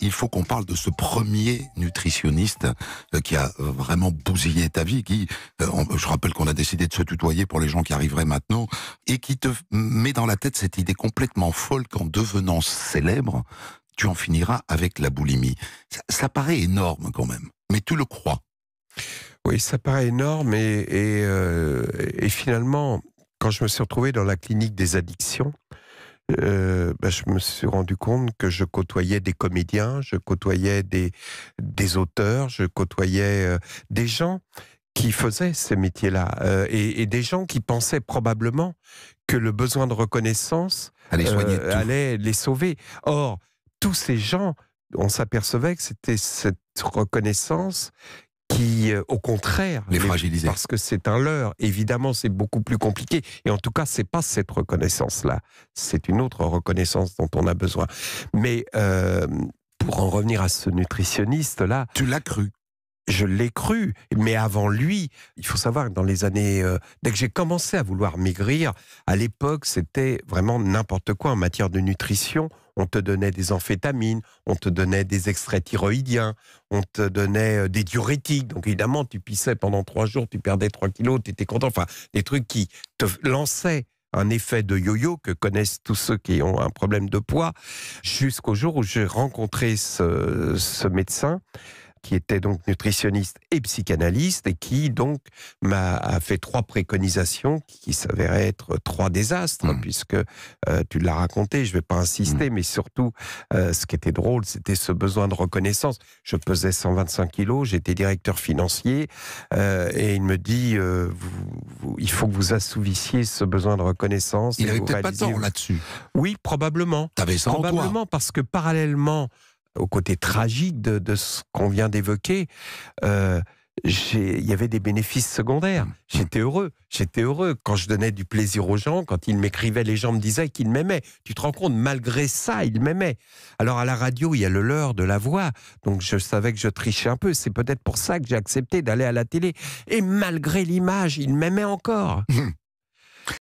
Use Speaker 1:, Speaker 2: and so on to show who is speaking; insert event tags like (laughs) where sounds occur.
Speaker 1: il faut qu'on parle de ce premier nutritionniste euh, qui a euh, vraiment bousillé ta vie, qui, euh, je rappelle qu'on a décidé de se tutoyer pour les gens qui arriveraient maintenant, et qui te met dans la tête cette idée complètement folle qu'en devenant célèbre, tu en finiras avec la boulimie. Ça, paraît énorme quand même, mais tu le crois. Oui, ça
Speaker 2: paraît énorme, et finalement, quand je me suis retrouvé dans la clinique des addictions, euh, bah, je me suis rendu compte que je côtoyais des comédiens, je côtoyais des, auteurs, je côtoyais euh, des gens qui faisaient ces métiers-là euh, et, des gens qui pensaient probablement que le besoin de reconnaissance allait les sauver. Or, tous ces gens, on s'apercevait que c'était cette reconnaissance qui, euh, au contraire, les Parce que c'est un leurre. Évidemment, c'est beaucoup plus compliqué. Et en tout cas, c'est pas cette reconnaissance-là. C'est une autre reconnaissance dont on a besoin. Mais euh, pour en revenir à ce nutritionniste-là, tu l'as cru je l'ai cru, mais avant lui, il faut savoir que dans les années, euh, dès que j'ai commencé à vouloir maigrir, à l'époque, c'était vraiment n'importe quoi en matière de nutrition. On te donnait des amphétamines, on te donnait des extraits thyroïdiens, on te donnait euh, des diurétiques. Donc évidemment, tu pissais pendant trois jours, tu perdais trois kilos, tu étais content. Enfin, des trucs qui te lançaient un effet de yo-yo que connaissent tous ceux qui ont un problème de poids, jusqu'au jour où j'ai rencontré ce médecin qui était donc nutritionniste et psychanalyste et qui donc m'a fait trois préconisations qui s'avéraient être trois désastres mmh. puisque euh, tu l'as raconté, je ne vais pas insister, mmh. mais surtout euh, ce qui était drôle, c'était ce besoin de reconnaissance. Je pesais 125 kilos, j'étais directeur financier euh, et il me dit il faut que vous assouvissiez ce besoin de reconnaissance. Il n'avait peut-être pas tort là-dessus. Oui, probablement. Avais ça probablement parce que parallèlement au côté tragique de, ce qu'on vient d'évoquer, euh, il y avait des bénéfices secondaires. J'étais heureux. J'étais heureux quand je donnais du plaisir aux gens, quand ils m'écrivaient, les gens me disaient qu'ils m'aimaient. Tu te rends compte, malgré ça, ils m'aimaient. Alors à la radio, il y a le leurre de la voix. Donc je savais que je trichais un peu. C'est peut-être pour ça que j'ai accepté d'aller à la télé. Et malgré l'image, ils m'aimaient encore. (laughs)